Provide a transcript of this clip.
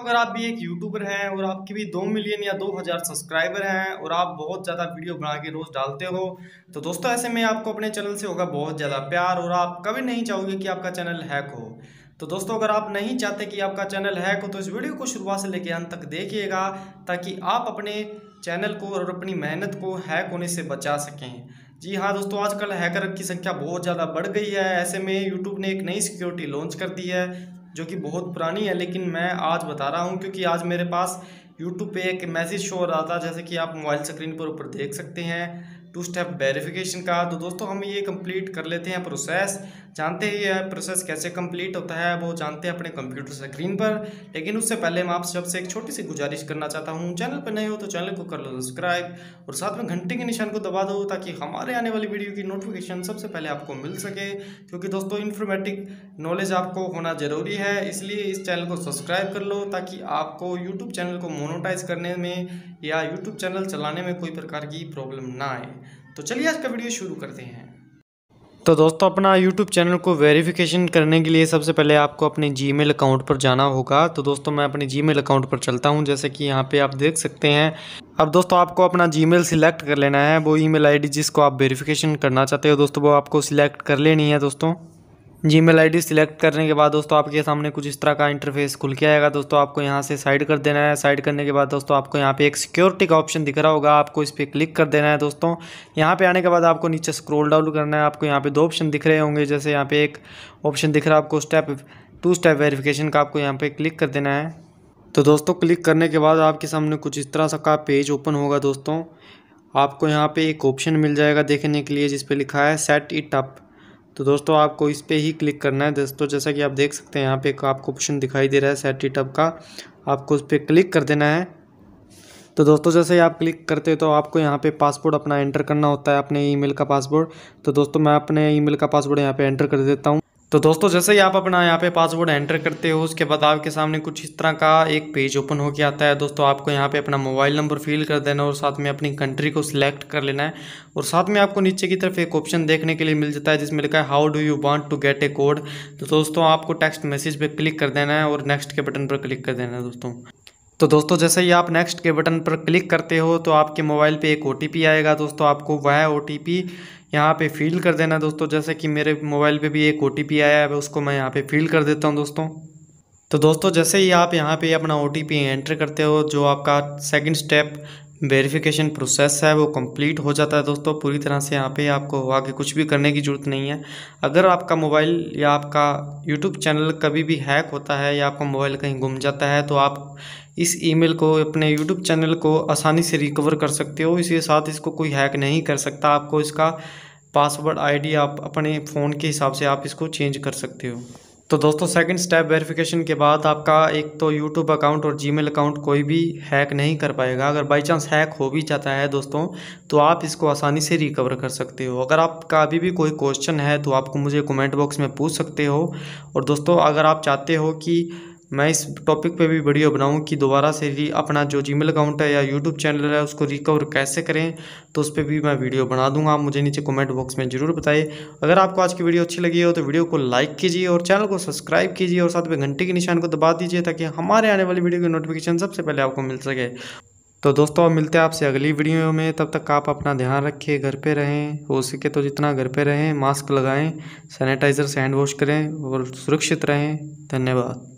अगर आप भी एक यूट्यूबर हैं और आपके भी दो मिलियन या दो हज़ार सब्सक्राइबर हैं और आप बहुत ज़्यादा वीडियो बना के रोज़ डालते हो तो दोस्तों ऐसे में आपको अपने चैनल से होगा बहुत ज़्यादा प्यार और आप कभी नहीं चाहोगे कि आपका चैनल हैक हो तो दोस्तों अगर आप नहीं चाहते कि आपका चैनल हैक हो तो इस वीडियो को शुरुआत से लेकर अंत तक देखिएगा ताकि आप अपने चैनल को और अपनी मेहनत को हैक होने से बचा सकें जी हाँ दोस्तों आजकल हैकर की संख्या बहुत ज़्यादा बढ़ गई है ऐसे में यूट्यूब ने एक नई सिक्योरिटी लॉन्च कर दी है जो कि बहुत पुरानी है लेकिन मैं आज बता रहा हूँ क्योंकि आज मेरे पास यूट्यूब पे एक मैसेज शो हो रहा था जैसे कि आप मोबाइल स्क्रीन पर ऊपर देख सकते हैं टू स्टेप वेरिफिकेशन का तो दोस्तों हम ये कंप्लीट कर लेते हैं प्रोसेस जानते ही है प्रोसेस कैसे कंप्लीट होता है वो जानते हैं अपने कंप्यूटर स्क्रीन पर लेकिन उससे पहले मैं आप सबसे एक छोटी सी गुजारिश करना चाहता हूँ चैनल पर नए हो तो चैनल को कर लो सब्सक्राइब और साथ में घंटे के निशान को दबा दो ताकि हमारे आने वाली वीडियो की नोटिफिकेशन सबसे पहले आपको मिल सके क्योंकि दोस्तों इन्फॉर्मेटिक नॉलेज आपको होना ज़रूरी है इसलिए इस चैनल को सब्सक्राइब कर लो ताकि आपको यूट्यूब चैनल को मोनोटाइज करने में या यूट्यूब चैनल चलाने में कोई प्रकार की प्रॉब्लम ना आए तो चलिए आज का वीडियो शुरू करते हैं तो दोस्तों अपना YouTube चैनल को वेरिफिकेशन करने के लिए सबसे पहले आपको अपने मेल अकाउंट पर जाना होगा तो दोस्तों मैं अपने मेल अकाउंट पर चलता हूं जैसे कि यहां पे आप देख सकते हैं अब दोस्तों आपको अपना मेल सिलेक्ट कर लेना है वो ईमेल आईडी जिसको आप वेरिफिकेशन करना चाहते हो दोस्तों वो आपको सिलेक्ट कर लेनी है दोस्तों जी मेल आई सिलेक्ट करने के बाद दोस्तों आपके सामने कुछ इस तरह का इंटरफेस खुल के आएगा दोस्तों आपको यहाँ से साइड कर देना है साइड करने के बाद दोस्तों आपको यहाँ पे एक सिक्योरिटी का ऑप्शन दिख रहा होगा आपको इस पर क्लिक कर देना है दोस्तों यहाँ पे आने के बाद आपको नीचे स्क्रोल डाउन करना है आपको यहाँ पे दो ऑप्शन दिख रहे होंगे जैसे यहाँ पे एक ऑप्शन दिख रहा है आपको स्टेप टू स्टेप वेरीफिकेशन का आपको यहाँ पर क्लिक कर देना है तो दोस्तों क्लिक करने के बाद आपके सामने कुछ इस तरह का पेज ओपन होगा दोस्तों आपको यहाँ पे एक ऑप्शन मिल जाएगा देखने के लिए जिस लिखा है सेट इट अप तो दोस्तों आपको इस पर ही क्लिक करना है दोस्तों जैसा कि आप देख सकते हैं यहाँ पे आपको ऑप्शन दिखाई दे रहा है सेट टिटअप का आपको उस पर क्लिक कर देना है तो दोस्तों जैसे ही आप क्लिक करते हो तो आपको यहाँ पे पासवर्ड अपना एंटर करना होता है अपने ईमेल का पासवर्ड तो दोस्तों मैं अपने ईमेल का पासवर्ड यहाँ पे एंटर कर देता हूँ तो दोस्तों जैसे ही आप अपना यहाँ पे पासवर्ड एंटर करते हो उसके बाद आपके सामने कुछ इस तरह का एक पेज ओपन के आता है दोस्तों आपको यहाँ पे अपना मोबाइल नंबर फिल कर देना है और साथ में अपनी कंट्री को सिलेक्ट कर लेना है और साथ में आपको नीचे की तरफ एक ऑप्शन देखने के लिए मिल जाता है जिसमें लिखा है how do you want to get a code तो दोस्तों आपको टेक्स्ट मैसेज पर क्लिक कर देना है और नेक्स्ट के बटन पर क्लिक कर देना है दोस्तों तो दोस्तों जैसे ही आप नेक्स्ट के बटन पर क्लिक करते हो तो आपके मोबाइल पे एक ओ आएगा दोस्तों आपको वह ओ यहाँ पे फ़िल कर देना दोस्तों जैसे कि मेरे मोबाइल पे भी एक ओ आया है उसको मैं यहाँ पे फ़िल कर देता हूँ दोस्तों तो दोस्तों जैसे ही आप यहाँ पे अपना ओ एंटर करते हो जो आपका सेकंड स्टेप वेरिफिकेशन प्रोसेस है वो कंप्लीट हो जाता है दोस्तों पूरी तरह से यहाँ पे आपको आगे कुछ भी करने की ज़रूरत नहीं है अगर आपका मोबाइल या आपका यूट्यूब चैनल कभी भी हैक होता है या आपका मोबाइल कहीं गुम जाता है तो आप इस ईमेल को अपने यूट्यूब चैनल को आसानी से रिकवर कर सकते हो इसके साथ इसको कोई हैक नहीं कर सकता आपको इसका पासवर्ड आई आप अपने फ़ोन के हिसाब से आप इसको चेंज कर सकते हो तो दोस्तों सेकंड स्टेप वेरिफिकेशन के बाद आपका एक तो यूट्यूब अकाउंट और जीमेल अकाउंट कोई भी हैक नहीं कर पाएगा अगर बाई चांस हैक हो भी जाता है दोस्तों तो आप इसको आसानी से रिकवर कर सकते हो अगर आपका अभी भी कोई क्वेश्चन है तो आपको मुझे कमेंट बॉक्स में पूछ सकते हो और दोस्तों अगर आप चाहते हो कि मैं इस टॉपिक पे भी वीडियो बनाऊं कि दोबारा से री अपना जो जीमेल अकाउंट है या यूट्यूब चैनल है उसको रिकवर कैसे करें तो उस पर भी मैं वीडियो बना दूंगा आप मुझे नीचे कमेंट बॉक्स में ज़रूर बताइए अगर आपको आज की वीडियो अच्छी लगी हो तो वीडियो को लाइक कीजिए और चैनल को सब्सक्राइब कीजिए और साथ में घंटे के निशान को दबा दीजिए ताकि हमारे आने वाली वीडियो की नोटिफिकेशन सबसे पहले आपको मिल सके तो दोस्तों अब मिलते हैं आपसे अगली वीडियो में तब तक आप अपना ध्यान रखें घर पे रहें हो सके तो जितना घर पे रहें मास्क लगाएं सैनिटाइज़र से हैंड वॉश करें और सुरक्षित रहें धन्यवाद